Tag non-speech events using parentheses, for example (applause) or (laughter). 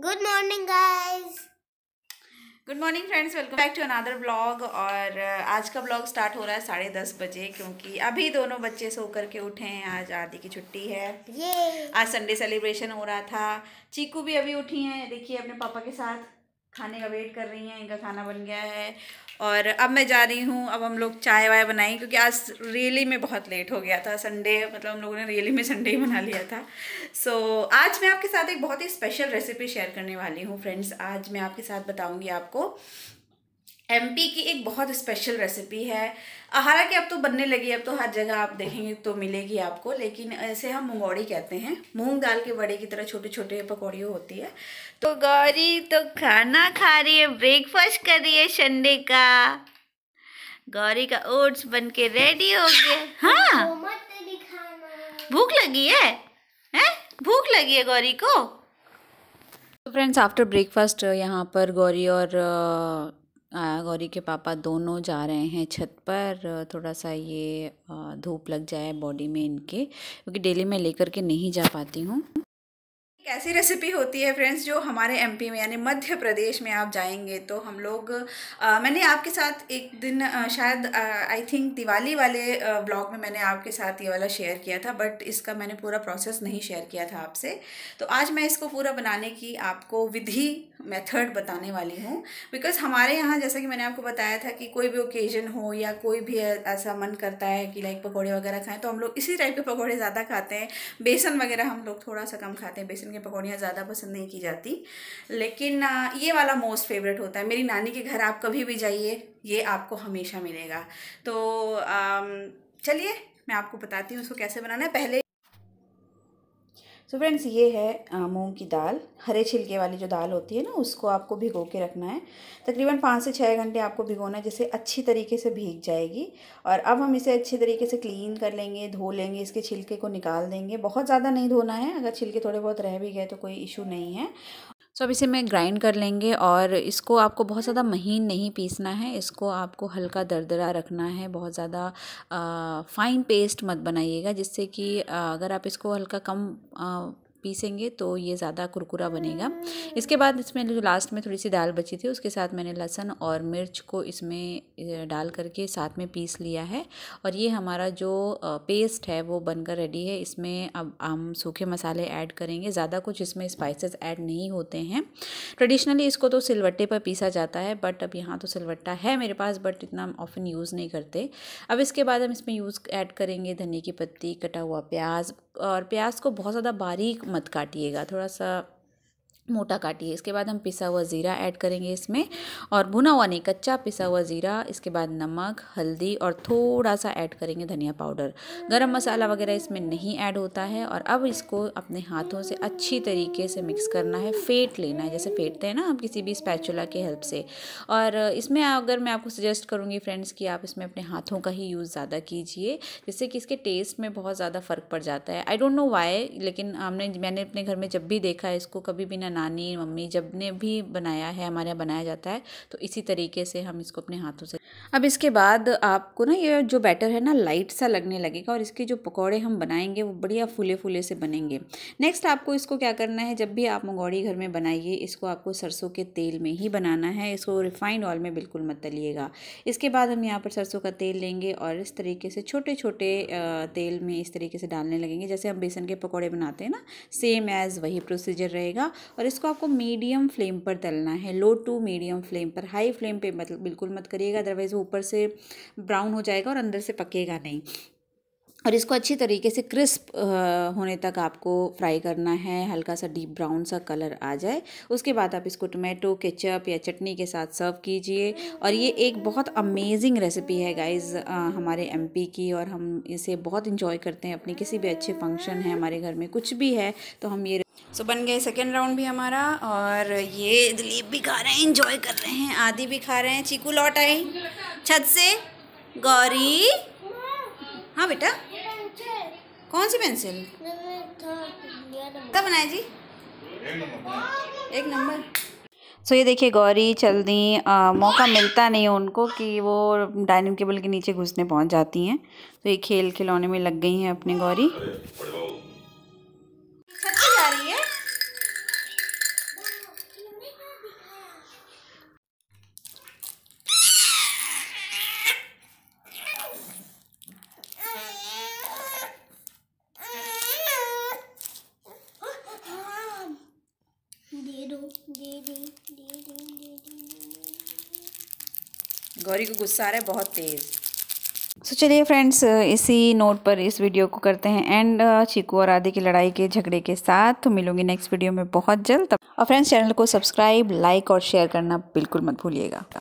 Good morning guys good morning friends welcome back to another blog और uh, आज का blog start हो रहा है साढ़े दस बजे क्योंकि अभी दोनों बच्चे सो करके के उठे हैं आज आदि की छुट्टी है ये आज संडे सेलिब्रेशन हो रहा था चीकू भी अभी उठी हैं देखिए अपने पापा के साथ खाने का वेट कर रही हैं इनका खाना बन गया है और अब मैं जा रही हूँ अब हम लोग चाय वाय बनाएं क्योंकि आज रियली में बहुत लेट हो गया था संडे मतलब हम लोगों ने रियली में संडे ही बना लिया था सो so, आज मैं आपके साथ एक बहुत ही स्पेशल रेसिपी शेयर करने वाली हूँ फ्रेंड्स आज मैं आपके साथ बताऊँगी आपको एमपी की एक बहुत स्पेशल रेसिपी है हालांकि अब तो बनने लगी अब तो हर जगह आप देखेंगे तो मिलेगी आपको लेकिन ऐसे हम मुंगौड़ी कहते हैं मूंग दाल के बड़े की तरह छोटे छोटे पकौड़ी होती है तो गौरी तो खाना खा रही है ब्रेकफास्ट कर रही है संडे का गौरी का ओट्स बन के रेडी हो गए (laughs) हाँ भूख लगी है, है? भूख लगी है गौरी को तो फ्रेंड्स आफ्टर ब्रेकफास्ट यहाँ पर गौरी और गौरी के पापा दोनों जा रहे हैं छत पर थोड़ा सा ये धूप लग जाए बॉडी में इनके क्योंकि डेली मैं लेकर के नहीं जा पाती हूँ ऐसी रेसिपी होती है फ्रेंड्स जो हमारे एमपी में यानी मध्य प्रदेश में आप जाएंगे तो हम लोग आ, मैंने आपके साथ एक दिन आ, शायद आई थिंक दिवाली वाले ब्लॉग में मैंने आपके साथ ये वाला शेयर किया था बट इसका मैंने पूरा प्रोसेस नहीं शेयर किया था आपसे तो आज मैं इसको पूरा बनाने की आपको विधि मेथड बताने वाली हूँ बिकॉज़ हमारे यहाँ जैसा कि मैंने आपको बताया था कि कोई भी ओकेजन हो या कोई भी ऐसा मन करता है कि लाइक पकौड़े वगैरह खाएँ तो हम लोग इसी टाइप के पकौड़े ज़्यादा खाते हैं बेसन वगैरह हम लोग थोड़ा सा कम खाते हैं बेसन के मुझे पकौड़ियाँ ज़्यादा पसंद नहीं की जाती लेकिन ये वाला मोस्ट फेवरेट होता है मेरी नानी के घर आप कभी भी जाइए ये आपको हमेशा मिलेगा तो चलिए मैं आपको बताती हूँ उसको कैसे बनाना है पहले सो so फ्रेंड्स ये है मूंग की दाल हरे छिलके वाली जो दाल होती है ना उसको आपको भिगो के रखना है तकरीबन पाँच से छः घंटे आपको भिगोना है जिसे अच्छी तरीके से भीग जाएगी और अब हम इसे अच्छी तरीके से क्लीन कर लेंगे धो लेंगे इसके छिलके को निकाल देंगे बहुत ज़्यादा नहीं धोना है अगर छिलके थोड़े बहुत रह भी गए तो कोई इशू नहीं है सो तो अब इसे मैं ग्राइंड कर लेंगे और इसको आपको बहुत ज़्यादा महीन नहीं पीसना है इसको आपको हल्का दरदरा रखना है बहुत ज़्यादा फ़ाइन पेस्ट मत बनाइएगा जिससे कि अगर आप इसको हल्का कम आ, पीसेंगे तो ये ज़्यादा कुरकुरा बनेगा इसके बाद इसमें जो लास्ट में थोड़ी सी दाल बची थी उसके साथ मैंने लहसन और मिर्च को इसमें डाल करके साथ में पीस लिया है और ये हमारा जो पेस्ट है वो बनकर रेडी है इसमें अब हम सूखे मसाले ऐड करेंगे ज़्यादा कुछ इसमें स्पाइसेस ऐड नहीं होते हैं ट्रेडिशनली इसको तो सिलवट्टे पर पीसा जाता है बट अब यहाँ तो सिलवट्टा है मेरे पास बट इतना हम ऑफन यूज़ नहीं करते अब इसके बाद हम इसमें यूज़ ऐड करेंगे धनिया की पत्ती कटा हुआ प्याज और प्याज को बहुत ज़्यादा बारीक मत काटिएगा थोड़ा सा मोटा काटिए इसके बाद हम पिसा हुआ ज़ीरा ऐड करेंगे इसमें और भुना हुआ नहीं कच्चा पिसा हुआ ज़ीरा इसके बाद नमक हल्दी और थोड़ा सा ऐड करेंगे धनिया पाउडर गरम मसाला वगैरह इसमें नहीं ऐड होता है और अब इसको अपने हाथों से अच्छी तरीके से मिक्स करना है फेंट लेना है जैसे फेंटते हैं ना हम किसी भी स्पैचुला के हेल्प से और इसमें अगर मैं आपको सजेस्ट करूँगी फ्रेंड्स कि आप इसमें अपने हाथों का ही यूज़ ज़्यादा कीजिए जिससे कि इसके टेस्ट में बहुत ज़्यादा फ़र्क पड़ जाता है आई डोंट नो वाई लेकिन हमने मैंने अपने घर में जब भी देखा है इसको कभी बिना नानी मम्मी जब ने भी बनाया है हमारे यहाँ बनाया जाता है तो इसी तरीके से हम इसको अपने हाथों से अब इसके बाद आपको ना ये जो बैटर है ना लाइट सा लगने लगेगा और इसके जो पकौड़े हम बनाएंगे वो बढ़िया फूले फूले से बनेंगे नेक्स्ट आपको इसको क्या करना है जब भी आप मंगौड़ी घर में बनाइए इसको आपको सरसों के तेल में ही बनाना है इसको रिफाइंड ऑयल में बिल्कुल मत तलिएगा इसके बाद हम यहाँ पर सरसों का तेल लेंगे और इस तरीके से छोटे छोटे तेल में इस तरीके से डालने लगेंगे जैसे हम बेसन के पकौड़े बनाते हैं ना सेम एज़ वही प्रोसीजर रहेगा और इसको आपको मीडियम फ्लेम पर तलना है लो टू मीडियम फ्लेम पर हाई फ्लेम पे मतलब बिल्कुल मत करिएगा अदरवाइज़ ऊपर से ब्राउन हो जाएगा और अंदर से पकेगा नहीं और इसको अच्छी तरीके से क्रिस्प होने तक आपको फ्राई करना है हल्का सा डीप ब्राउन सा कलर आ जाए उसके बाद आप इसको टोमेटो केचप या चटनी के साथ सर्व कीजिए और ये एक बहुत अमेजिंग रेसिपी है गाइस हमारे एमपी की और हम इसे बहुत इंजॉय करते हैं अपने किसी भी अच्छे फंक्शन है हमारे घर में कुछ भी है तो हम ये सो so, बन गए सेकेंड राउंड भी हमारा और ये दिलीप भी खा रहे हैं इंजॉय कर रहे हैं आदि भी खा रहे हैं चीकू लौट आई छत से गौरी हाँ बेटा कौन सी पेंसिल तो कब बनाया जी एक नंबर सो so, ये देखिए गौरी चल आ, मौका मिलता नहीं उनको कि वो डाइनिंग टेबल के नीचे घुसने पहुंच जाती हैं तो ये खेल खिलौने में लग गई हैं अपनी गौरी गौरी को गुस्सा आ रहा है बहुत तेज़ सो so, चलिए फ्रेंड्स इसी नोट पर इस वीडियो को करते हैं एंड चीकू और आदि की लड़ाई के झगड़े के साथ तो मिलूंगी नेक्स्ट वीडियो में बहुत जल्द और फ्रेंड्स चैनल को सब्सक्राइब लाइक और शेयर करना बिल्कुल मत भूलिएगा